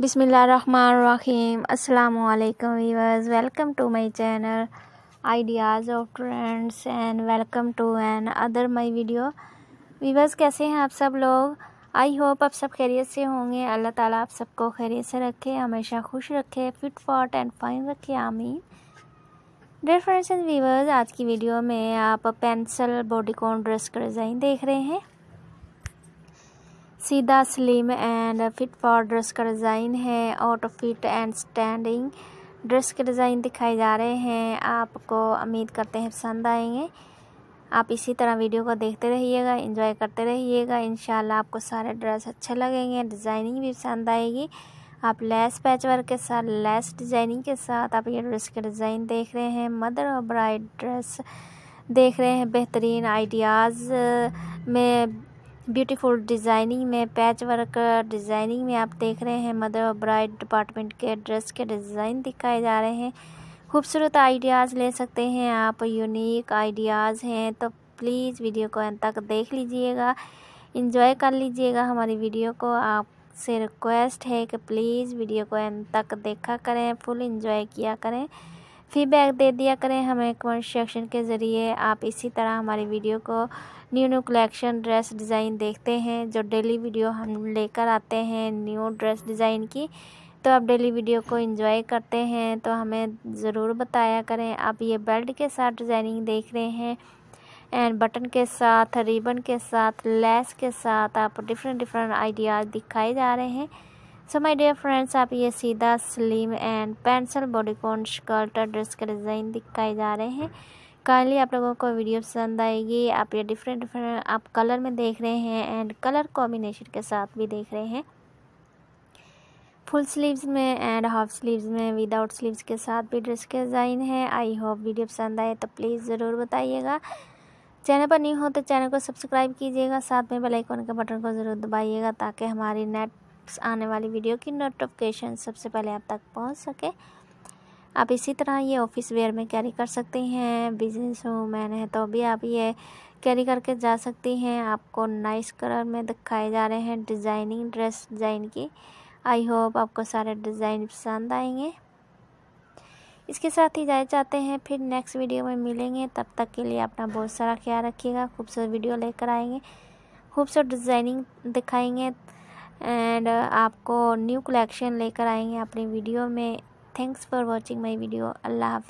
बिसमीम अल्लाम viewers welcome to my channel ideas of trends and welcome to another my video viewers कैसे हैं आप सब लोग आई होप आप सब खैरियत से होंगे अल्लाह ताला आप सबको खैरियत से रखे हमेशा खुश रखे फिट फॉट एंड फाइन रखे आमीन डेयर फ्रेंड्स एंड वीवर्स आज की वीडियो में आप पेंसिल बॉडी कॉन ड्रेस का डिज़ाइन देख रहे हैं सीधा slim and fit for dress का डिज़ाइन है outfit and standing dress के डिज़ाइन दिखाए जा रहे हैं आपको उम्मीद करते हैं पसंद आएंगे आप इसी तरह वीडियो को देखते रहिएगा इंजॉय करते रहिएगा इन आपको सारे ड्रेस अच्छे लगेंगे डिज़ाइनिंग भी पसंद आएगी आप लेस पैच वर्क के साथ लेस डिज़ाइनिंग के साथ आप ये ड्रेस के डिज़ाइन देख रहे हैं मदर और ब्राइड ड्रेस देख रहे हैं बेहतरीन आइडियाज़ में ब्यूटीफुल डिज़ाइनिंग में पैच वर्क डिज़ाइनिंग में आप देख रहे हैं मदर और ब्राइड डिपार्टमेंट के ड्रेस के डिज़ाइन दिखाए जा रहे हैं खूबसूरत आइडियाज़ ले सकते हैं आप यूनिक आइडियाज़ हैं तो प्लीज़ वीडियो को अंत तक देख लीजिएगा इंजॉय कर लीजिएगा हमारी वीडियो को आपसे रिक्वेस्ट है कि प्लीज़ वीडियो को अंत तक देखा करें फुल इंजॉय किया करें फीडबैक दे दिया करें हमें कमेंट सेक्शन के ज़रिए आप इसी तरह हमारी वीडियो को new new collection dress design देखते हैं जो डेली वीडियो हम लेकर आते हैं न्यू ड्रेस डिज़ाइन की तो आप डेली वीडियो को एंजॉय करते हैं तो हमें ज़रूर बताया करें आप ये बेल्ट के साथ डिज़ाइनिंग देख रहे हैं एंड बटन के साथ रिबन के साथ लेस के साथ आप डिफरेंट डिफरेंट आइडियाज़ दिखाए जा रहे हैं सो माय डियर फ्रेंड्स आप ये सीधा slim and pencil bodycon skirt dress के डिज़ाइन दिखाए जा रहे हैं काइंडली आप लोगों को वीडियो पसंद आएगी आप ये डिफरेंट डिफरेंट आप कलर में देख रहे हैं एंड कलर कॉम्बिनेशन के साथ भी देख रहे हैं फुल स्लीव्स में एंड हाफ स्लीव्स में विदाउट स्लीव्स के साथ भी ड्रेस के डिज़ाइन है आई होप वीडियो पसंद आए तो प्लीज़ ज़रूर बताइएगा चैनल पर न्यू हो तो चैनल को सब्सक्राइब कीजिएगा साथ में बेल आइकन के बटन को ज़रूर दबाइएगा ताकि हमारी नेट आने वाली वीडियो की नोटिफिकेशन सबसे पहले आप तक पहुंच सके आप इसी तरह ये ऑफिस वेयर में कैरी कर सकते हैं बिजनेस वूमेन है तो भी आप ये कैरी करके जा सकती हैं आपको नाइस कलर में दिखाए जा रहे हैं डिज़ाइनिंग ड्रेस डिज़ाइन की आई होप आपको सारे डिज़ाइन पसंद आएंगे इसके साथ ही जाए जाते हैं फिर नेक्स्ट वीडियो में मिलेंगे तब तक के लिए अपना बहुत सारा ख्याल रखिएगा खूबसूरत वीडियो लेकर आएंगे खूबसूरत डिज़ाइनिंग दिखाएंगे एंड uh, आपको न्यू कलेक्शन लेकर आएंगे अपनी वीडियो में thanks for watching my video अल्लाह हाफि